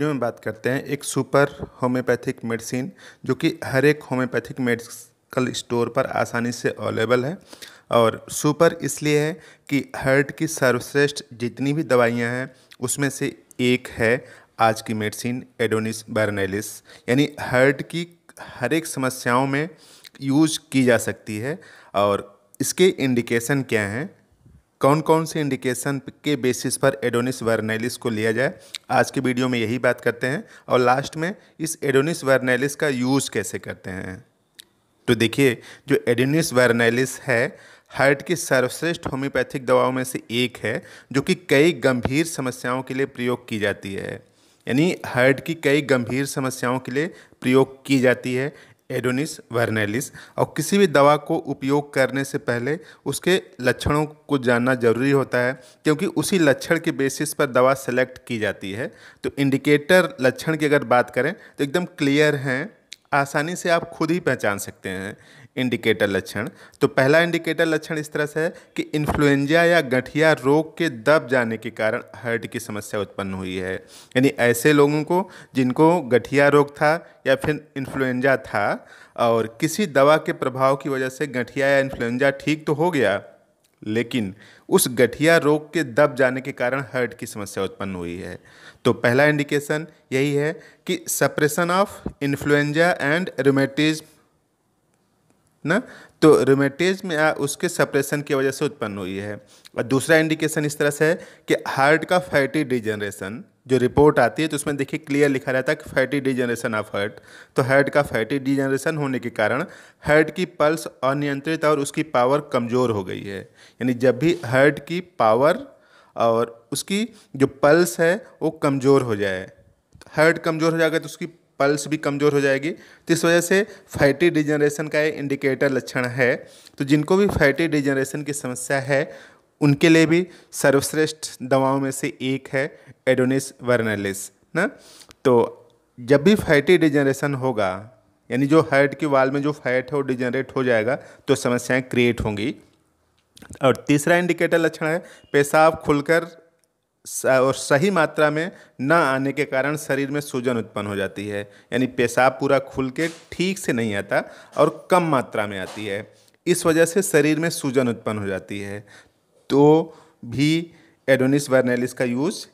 video में बात करते हैं एक सुपर होम्योपैथिक मेडिसिन जो कि हर एक होम्योपैथिक मेडिकल स्टोर पर आसानी से अवेलेबल है और सुपर इसलिए है कि हर्ट की सर्वश्रेष्ठ जितनी भी दवाइयां हैं उसमें से एक है आज की मेडिसिन एडोनिस बर्नेलिस यानी हर्ट की हर एक समस्याओं में यूज की जा सकती है और इसके इंडिकेशन क्या हैं कौन कौन से इंडिकेशन के बेसिस पर एडोनिस वर्नेलिस को लिया जाए आज के वीडियो में यही बात करते हैं और लास्ट में इस एडोनिस वर्नेलिस का यूज़ कैसे करते हैं तो देखिए जो एडोनिस वर्नेलिस है हार्ट की सर्वश्रेष्ठ होम्योपैथिक दवाओं में से एक है जो कि कई गंभीर समस्याओं के लिए प्रयोग की जाती है यानी हार्ट की कई गंभीर समस्याओं के लिए प्रयोग की जाती है एडोनिस वर्नेलिस और किसी भी दवा को उपयोग करने से पहले उसके लक्षणों को जानना जरूरी होता है क्योंकि उसी लक्षण के बेसिस पर दवा सेलेक्ट की जाती है तो इंडिकेटर लक्षण की अगर बात करें तो एकदम क्लियर हैं आसानी से आप खुद ही पहचान सकते हैं इंडिकेटर लक्षण तो पहला इंडिकेटर लक्षण इस तरह से है कि इन्फ्लुएंजा या गठिया रोग के दब जाने के कारण हार्ट की समस्या उत्पन्न हुई है यानी ऐसे लोगों को जिनको गठिया रोग था या फिर इन्फ्लुएंजा था और किसी दवा के प्रभाव की वजह से गठिया या इन्फ्लुएंजा ठीक तो हो गया लेकिन उस गठिया रोग के दब जाने के कारण हर्ट की समस्या उत्पन्न हुई है तो पहला इंडिकेशन यही है कि suppression of influenza and rheumatism ना तो रोमेटिज्म में उसके सप्रेशन की वजह से उत्पन्न हुई है और दूसरा इंडिकेशन इस तरह से है कि हार्ट का फैटी डिजनरेशन जो रिपोर्ट आती है तो उसमें देखिए क्लियर लिखा रहता है कि फैटी डिजनरेशन ऑफ हर्ट तो हर्ट का फैटी डिजनरेशन होने के कारण हर्ट की पल्स अनियंत्रित और उसकी पावर कमज़ोर हो गई है यानी जब भी हर्ट की पावर और उसकी जो पल्स है वो कमज़ोर हो जाए हर्ट तो कमज़ोर हो जाएगा तो उसकी पल्स भी कमज़ोर हो जाएगी तो इस वजह से फैटी डिजनरेशन का एक इंडिकेटर लक्षण है तो जिनको भी फैटी डिजनरेशन की समस्या है उनके लिए भी सर्वश्रेष्ठ दवाओं में से एक है एडोनिस वर्नलिस ना तो जब भी फैटी डिजनरेशन होगा यानी जो हर्ट की वाल में जो फैट है वो डिजनरेट हो जाएगा तो समस्याएं क्रिएट होंगी और तीसरा इंडिकेटर लक्षण है पेशाब खुलकर और सही मात्रा में ना आने के कारण शरीर में सूजन उत्पन्न हो जाती है यानी पेशाब पूरा खुल के ठीक से नहीं आता और कम मात्रा में आती है इस वजह से शरीर में सूजन उत्पन्न हो जाती है तो भी एडोनिस वर्नेलिस का यूज़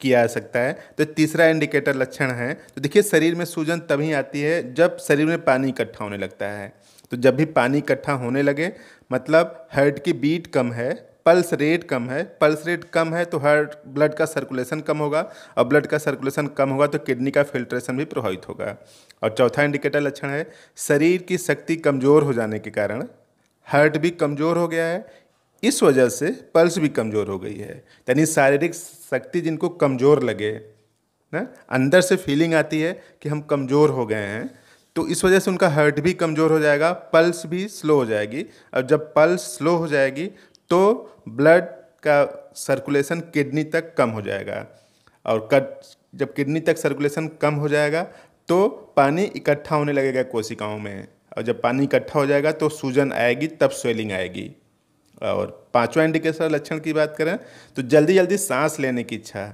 किया जा सकता है तो तीसरा इंडिकेटर लक्षण है तो देखिए शरीर में सूजन तभी आती है जब शरीर में पानी इकट्ठा होने लगता है तो जब भी पानी इकट्ठा होने लगे मतलब हर्ट की बीट कम है पल्स रेट कम है पल्स रेट कम है तो हर्ट ब्लड का सर्कुलेशन कम होगा और ब्लड का सर्कुलेशन कम होगा तो किडनी का फिल्ट्रेशन भी प्रभावित होगा और चौथा इंडिकेटर लक्षण है शरीर की शक्ति कमज़ोर हो जाने के कारण हर्ट भी कमज़ोर हो गया है इस वजह से पल्स भी कमज़ोर हो गई है यानी शारीरिक शक्ति जिनको कमज़ोर लगे ना अंदर से फीलिंग आती है कि हम कमज़ोर हो गए हैं तो इस वजह से उनका हर्ट भी कमज़ोर हो जाएगा पल्स भी स्लो हो जाएगी और जब पल्स स्लो हो जाएगी तो ब्लड का सर्कुलेशन किडनी तक कम हो जाएगा और कट जब किडनी तक सर्कुलेशन कम हो जाएगा तो पानी इकट्ठा होने लगेगा कोशिकाओं में और जब पानी इकट्ठा हो जाएगा तो सूजन आएगी तब स्वेलिंग आएगी और पांचवा इंडिकेशन लक्षण की बात करें तो जल्दी जल्दी सांस लेने की इच्छा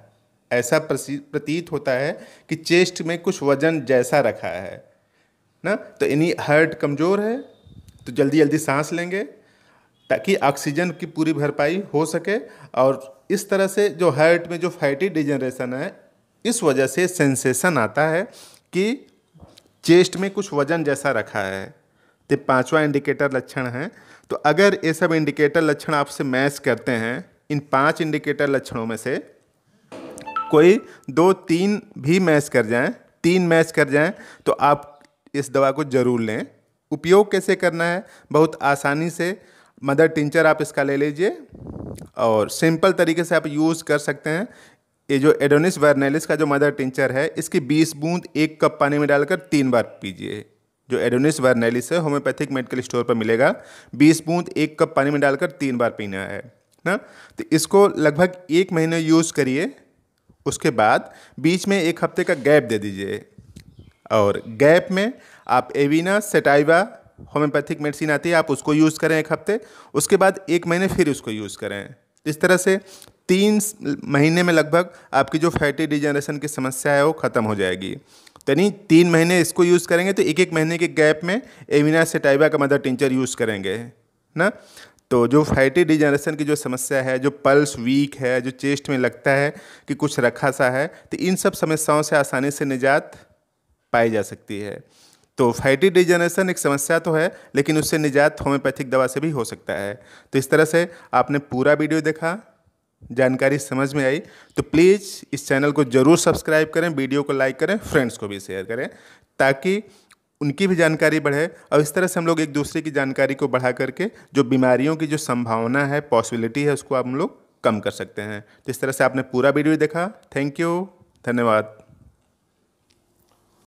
ऐसा प्रतीत होता है कि चेस्ट में कुछ वजन जैसा रखा है ना तो इन्हीं हर्ट कमज़ोर है तो जल्दी जल्दी सांस लेंगे ताकि ऑक्सीजन की पूरी भरपाई हो सके और इस तरह से जो हर्ट में जो फैटी डिजनरेशन है इस वजह से सेंसेशन आता है कि चेस्ट में कुछ वजन जैसा रखा है तो पांचवा इंडिकेटर लक्षण है तो अगर ये सब इंडिकेटर लक्षण आपसे मैच करते हैं इन पांच इंडिकेटर लक्षणों में से कोई दो तीन भी मैच कर जाएं तीन मैच कर जाएं तो आप इस दवा को ज़रूर लें उपयोग कैसे करना है बहुत आसानी से मदर टिंचर आप इसका ले लीजिए और सिंपल तरीके से आप यूज़ कर सकते हैं ये जो एडोनिस वर्नेलिस का जो मदर टिंचर है इसकी 20 बूंद एक कप पानी में डालकर तीन बार पीजिए जो एडोनिस वर्नेलिस है होम्योपैथिक मेडिकल स्टोर पर मिलेगा बीस बूंद एक कप पानी में डालकर तीन बार पीना है ना तो इसको लगभग एक महीने यूज़ करिए उसके बाद बीच में एक हफ्ते का गैप दे दीजिए और गैप में आप एवीना सेटाइवा होम्योपैथिक मेडिसिन आती है आप उसको यूज़ करें एक हफ्ते उसके बाद एक महीने फिर उसको यूज़ करें इस तरह से तीन महीने में लगभग आपकी जो फैटी डिजनरेशन की समस्या है वो ख़त्म हो जाएगी यानी तीन महीने इसको यूज़ करेंगे तो एक एक महीने के गैप में एविना टाइबा का मदर टिंचर यूज़ करेंगे ना तो जो फैटी डिजनरेशन की जो समस्या है जो पल्स वीक है जो चेस्ट में लगता है कि कुछ रखा सा है तो इन सब समस्याओं से आसानी से निजात पाई जा सकती है तो फैटी डिजनरेशन एक समस्या तो है लेकिन उससे निजात होम्योपैथिक दवा से भी हो सकता है तो इस तरह से आपने पूरा वीडियो देखा जानकारी समझ में आई तो प्लीज़ इस चैनल को ज़रूर सब्सक्राइब करें वीडियो को लाइक करें फ्रेंड्स को भी शेयर करें ताकि उनकी भी जानकारी बढ़े और इस तरह से हम लोग एक दूसरे की जानकारी को बढ़ा करके जो बीमारियों की जो संभावना है पॉसिबिलिटी है उसको हम लोग कम कर सकते हैं तो इस तरह से आपने पूरा वीडियो देखा थैंक यू धन्यवाद